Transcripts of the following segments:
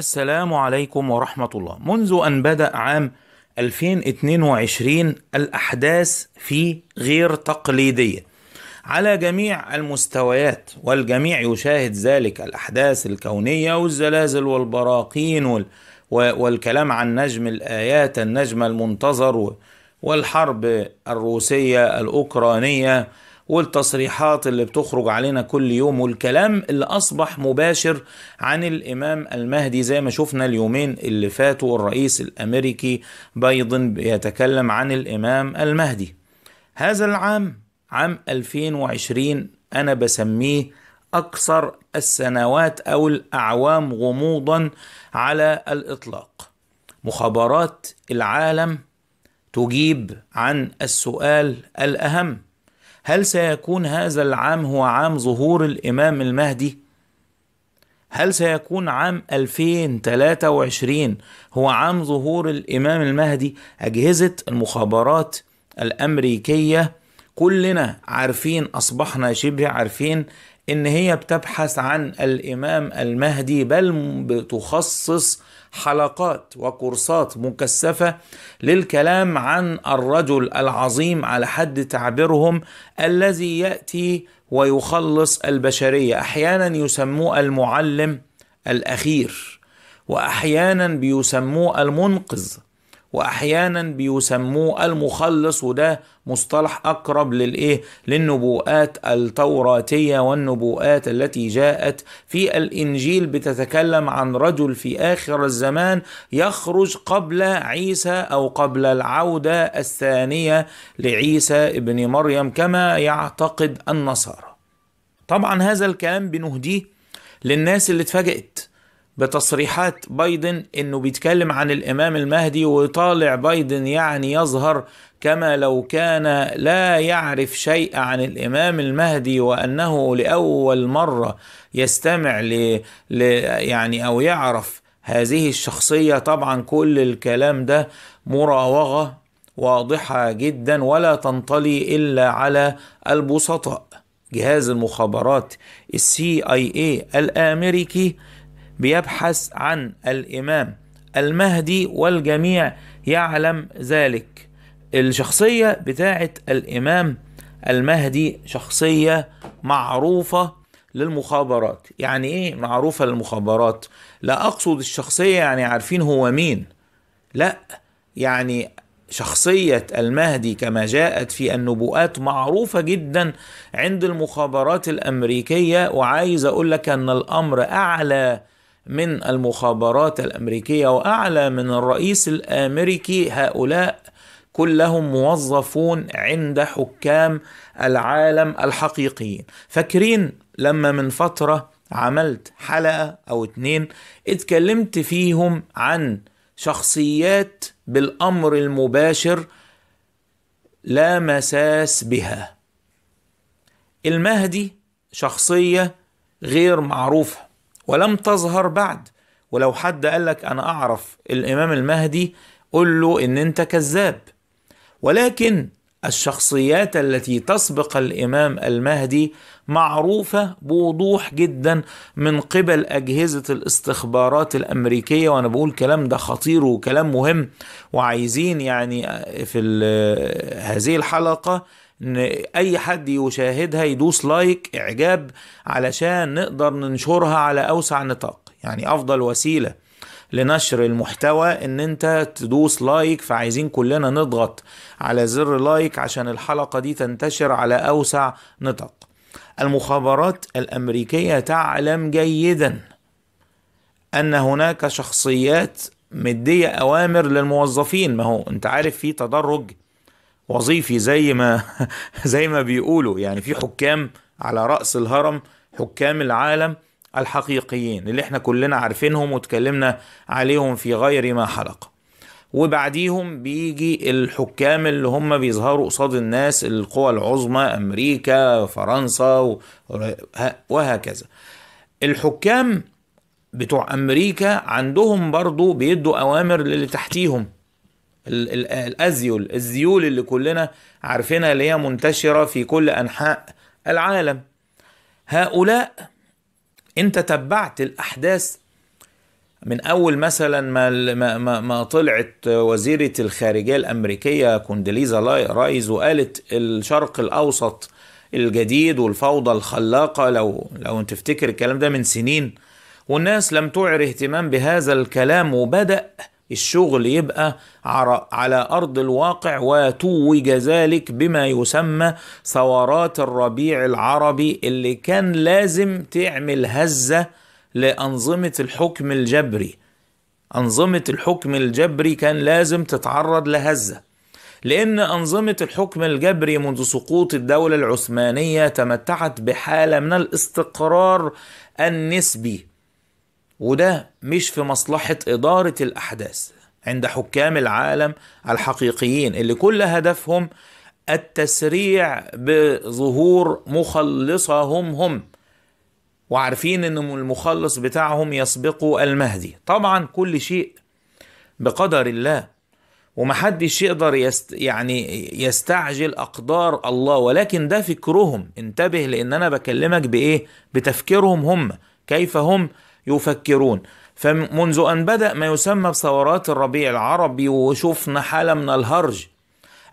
السلام عليكم ورحمة الله منذ أن بدأ عام 2022 الأحداث في غير تقليدية على جميع المستويات والجميع يشاهد ذلك الأحداث الكونية والزلازل والبراقين وال... والكلام عن نجم الآيات النجم المنتظر والحرب الروسية الأوكرانية والتصريحات اللي بتخرج علينا كل يوم والكلام اللي أصبح مباشر عن الإمام المهدي زي ما شفنا اليومين اللي فاتوا الرئيس الأمريكي بايدن بيتكلم عن الإمام المهدي هذا العام عام 2020 أنا بسميه أكثر السنوات أو الأعوام غموضا على الإطلاق مخابرات العالم تجيب عن السؤال الأهم هل سيكون هذا العام هو عام ظهور الإمام المهدي؟ هل سيكون عام 2023 هو عام ظهور الإمام المهدي؟ أجهزة المخابرات الأمريكية كلنا عارفين أصبحنا شبه عارفين إن هي بتبحث عن الإمام المهدي بل بتخصص حلقات وكورسات مكثفه للكلام عن الرجل العظيم على حد تعبيرهم الذي ياتي ويخلص البشريه احيانا يسموه المعلم الاخير واحيانا بيسموه المنقذ واحيانا بيسموه المخلص وده مصطلح اقرب للايه للنبوءات التوراتيه والنبوءات التي جاءت في الانجيل بتتكلم عن رجل في اخر الزمان يخرج قبل عيسى او قبل العوده الثانيه لعيسى ابن مريم كما يعتقد النصارى طبعا هذا الكلام بنهديه للناس اللي اتفاجئت بتصريحات بايدن انه بيتكلم عن الامام المهدي وطالع بايدن يعني يظهر كما لو كان لا يعرف شيء عن الامام المهدي وانه لاول مره يستمع ل... يعني او يعرف هذه الشخصيه طبعا كل الكلام ده مراوغه واضحه جدا ولا تنطلي الا على البسطاء جهاز المخابرات السي اي اي الامريكي بيبحث عن الإمام المهدي والجميع يعلم ذلك الشخصية بتاعة الإمام المهدي شخصية معروفة للمخابرات يعني إيه معروفة للمخابرات لا أقصد الشخصية يعني عارفين هو مين لا يعني شخصية المهدي كما جاءت في النبوءات معروفة جدا عند المخابرات الأمريكية وعايز أقول لك أن الأمر أعلى من المخابرات الامريكيه واعلى من الرئيس الامريكي هؤلاء كلهم موظفون عند حكام العالم الحقيقيين فاكرين لما من فتره عملت حلقه او اتنين اتكلمت فيهم عن شخصيات بالامر المباشر لا مساس بها المهدي شخصيه غير معروفه ولم تظهر بعد ولو حد قال لك انا اعرف الامام المهدي قل له ان انت كذاب ولكن الشخصيات التي تسبق الامام المهدي معروفه بوضوح جدا من قبل اجهزه الاستخبارات الامريكيه وانا بقول كلام ده خطير وكلام مهم وعايزين يعني في هذه الحلقه ان اي حد يشاهدها يدوس لايك اعجاب علشان نقدر ننشرها على اوسع نطاق يعني افضل وسيله لنشر المحتوى ان انت تدوس لايك فعايزين كلنا نضغط على زر لايك عشان الحلقه دي تنتشر على اوسع نطاق المخابرات الامريكيه تعلم جيدا ان هناك شخصيات مديه اوامر للموظفين ما هو انت عارف في تدرج وظيفي زي ما زي ما بيقولوا يعني في حكام على رأس الهرم حكام العالم الحقيقيين اللي احنا كلنا عارفينهم واتكلمنا عليهم في غير ما حلقة وبعديهم بيجي الحكام اللي هم بيظهروا قصاد الناس القوى العظمى أمريكا فرنسا وهكذا الحكام بتوع أمريكا عندهم برضو بيدوا أوامر للي تحتيهم الازيول الزيول اللي كلنا عارفينها اللي هي منتشره في كل انحاء العالم هؤلاء انت تبعت الاحداث من اول مثلا ما ما ما طلعت وزيره الخارجيه الامريكيه كوندليزا رايز وقالت الشرق الاوسط الجديد والفوضى الخلاقه لو لو انت تفتكر الكلام ده من سنين والناس لم تعر اهتمام بهذا الكلام وبدا الشغل يبقى على ارض الواقع وتوج ذلك بما يسمى ثورات الربيع العربي اللي كان لازم تعمل هزه لانظمه الحكم الجبري انظمه الحكم الجبري كان لازم تتعرض لهزه لأن أنظمة الحكم الجبري منذ سقوط الدولة العثمانية تمتعت بحالة من الاستقرار النسبي وده مش في مصلحة إدارة الأحداث عند حكام العالم الحقيقيين اللي كل هدفهم التسريع بظهور مخلصهم هم وعارفين ان المخلص بتاعهم يسبقه المهدي طبعا كل شيء بقدر الله ومحدش يقدر يست يعني يستعجل اقدار الله ولكن ده فكرهم انتبه لان انا بكلمك بايه بتفكيرهم هم كيف هم يفكرون فمنذ أن بدأ ما يسمى بثورات الربيع العربي وشفنا حالة من الهرج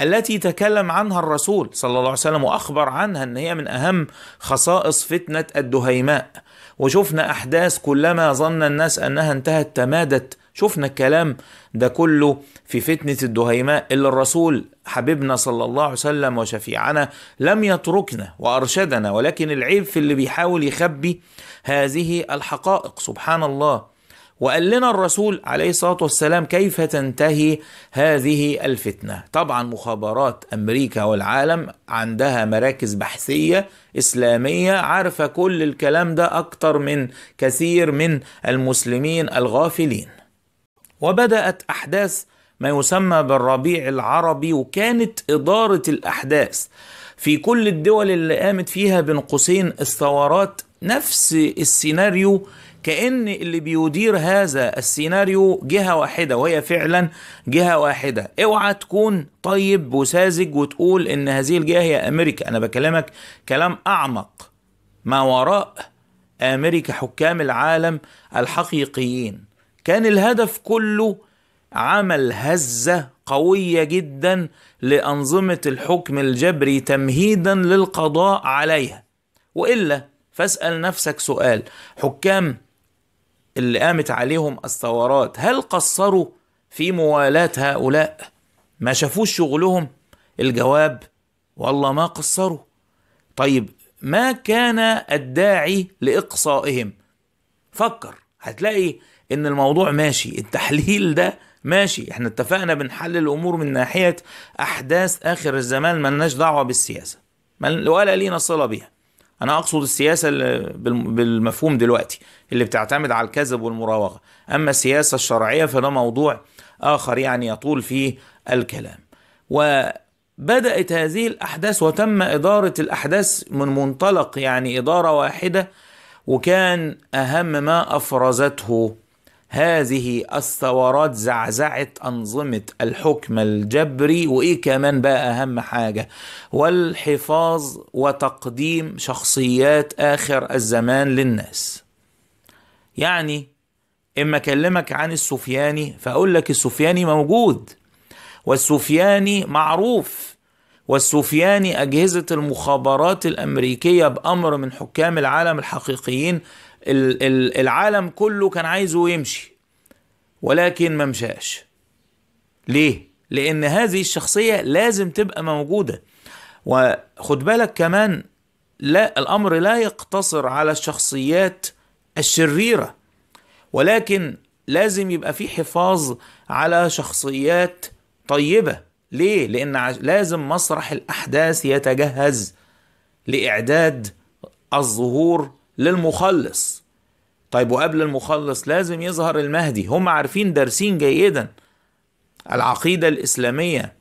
التي تكلم عنها الرسول صلى الله عليه وسلم وأخبر عنها أن هي من أهم خصائص فتنة الدهيماء وشفنا أحداث كلما ظن الناس أنها انتهت تمادت شفنا الكلام ده كله في فتنة الدهيماء اللي الرسول حبيبنا صلى الله عليه وسلم وشفيعنا لم يتركنا وأرشدنا ولكن العيب في اللي بيحاول يخبي هذه الحقائق سبحان الله وقال لنا الرسول عليه الصلاة والسلام كيف تنتهي هذه الفتنة طبعا مخابرات أمريكا والعالم عندها مراكز بحثية إسلامية عارفة كل الكلام ده أكتر من كثير من المسلمين الغافلين وبدأت أحداث ما يسمى بالربيع العربي وكانت إدارة الأحداث في كل الدول اللي قامت فيها بين قوسين الثورات نفس السيناريو كأن اللي بيدير هذا السيناريو جهة واحدة وهي فعلا جهة واحدة اوعى تكون طيب وساذج وتقول ان هذه الجهة هي امريكا انا بكلمك كلام اعمق ما وراء امريكا حكام العالم الحقيقيين كان الهدف كله عمل هزة قوية جدا لأنظمة الحكم الجبري تمهيدا للقضاء عليها وإلا فاسأل نفسك سؤال حكام اللي قامت عليهم الثورات هل قصروا في موالاة هؤلاء ما شافوش شغلهم الجواب والله ما قصروا طيب ما كان الداعي لإقصائهم فكر هتلاقي ان الموضوع ماشي التحليل ده ماشي احنا اتفقنا بنحلل الامور من ناحيه احداث اخر الزمان ملناش دعوه بالسياسه ولا لينا صله بيها انا اقصد السياسه بالمفهوم دلوقتي اللي بتعتمد على الكذب والمراوغه اما السياسه الشرعيه فده موضوع اخر يعني يطول فيه الكلام وبدات هذه الاحداث وتم اداره الاحداث من منطلق يعني اداره واحده وكان اهم ما افرزته هذه الثورات زعزعت أنظمة الحكم الجبري وإيه كمان بقى أهم حاجة والحفاظ وتقديم شخصيات آخر الزمان للناس يعني إما أكلمك عن السفياني فأقول لك السفياني موجود والسفياني معروف والسفياني أجهزة المخابرات الأمريكية بأمر من حكام العالم الحقيقيين العالم كله كان عايزه يمشي ولكن ما مشاش ليه لان هذه الشخصيه لازم تبقى موجوده وخد بالك كمان لا الامر لا يقتصر على الشخصيات الشريره ولكن لازم يبقى في حفاظ على شخصيات طيبه ليه لان لازم مسرح الاحداث يتجهز لاعداد الظهور للمخلص طيب وقبل المخلص لازم يظهر المهدي هم عارفين دارسين جيدا العقيدة الإسلامية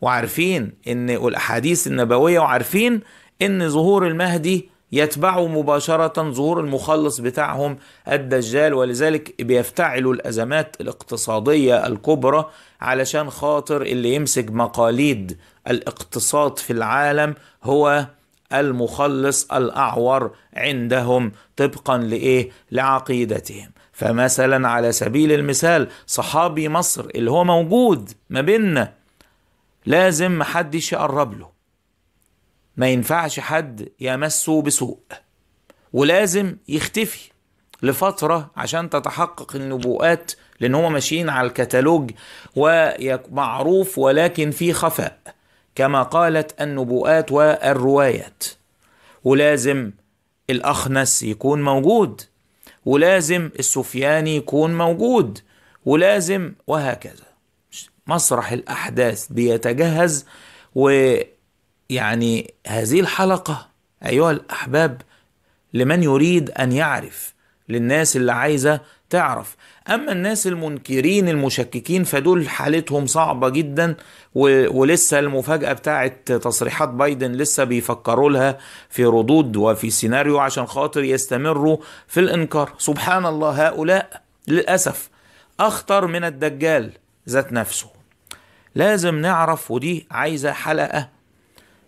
وعارفين إن الأحاديث النبوية وعارفين إن ظهور المهدي يتبعه مباشرة ظهور المخلص بتاعهم الدجال ولذلك بيفتعلوا الأزمات الاقتصادية الكبرى علشان خاطر اللي يمسك مقاليد الاقتصاد في العالم هو المخلص الأعور عندهم طبقا لإيه؟ لعقيدتهم فمثلا على سبيل المثال صحابي مصر اللي هو موجود ما بيننا لازم محدش يقرب له ما ينفعش حد يمسه بسوء ولازم يختفي لفترة عشان تتحقق النبوءات لأن هما ماشيين على الكتالوج ومعروف ولكن في خفاء كما قالت النبوءات والروايات ولازم الأخنس يكون موجود ولازم السفياني يكون موجود ولازم وهكذا مسرح الأحداث بيتجهز ويعني هذه الحلقة أيها الأحباب لمن يريد أن يعرف للناس اللي عايزة تعرف اما الناس المنكرين المشككين فدول حالتهم صعبة جدا ولسه المفاجأة بتاعه تصريحات بايدن لسه بيفكروا لها في ردود وفي سيناريو عشان خاطر يستمروا في الانكار سبحان الله هؤلاء للأسف أخطر من الدجال ذات نفسه لازم نعرف ودي عايزة حلقة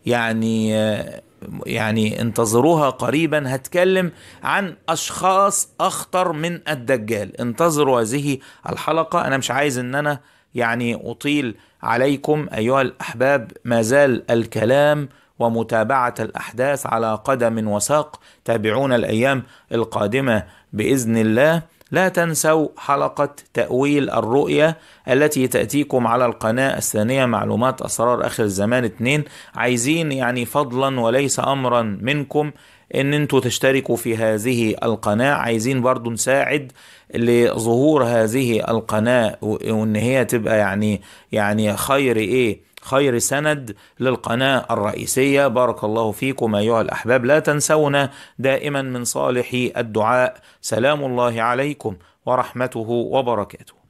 يعني آه، يعني انتظروها قريبا هتكلم عن اشخاص اخطر من الدجال انتظروا هذه الحلقه انا مش عايز ان انا يعني اطيل عليكم ايها الاحباب ما زال الكلام ومتابعه الاحداث على قدم وساق تابعونا الايام القادمه باذن الله لا تنسوا حلقة تأويل الرؤية التي تأتيكم على القناة الثانية معلومات أسرار آخر الزمان اتنين عايزين يعني فضلا وليس أمرا منكم ان انتوا تشتركوا في هذه القناة عايزين برضو نساعد لظهور هذه القناة وان هي تبقى يعني يعني خير ايه خير سند للقناة الرئيسية بارك الله فيكم أيها الأحباب لا تنسونا دائما من صالح الدعاء سلام الله عليكم ورحمته وبركاته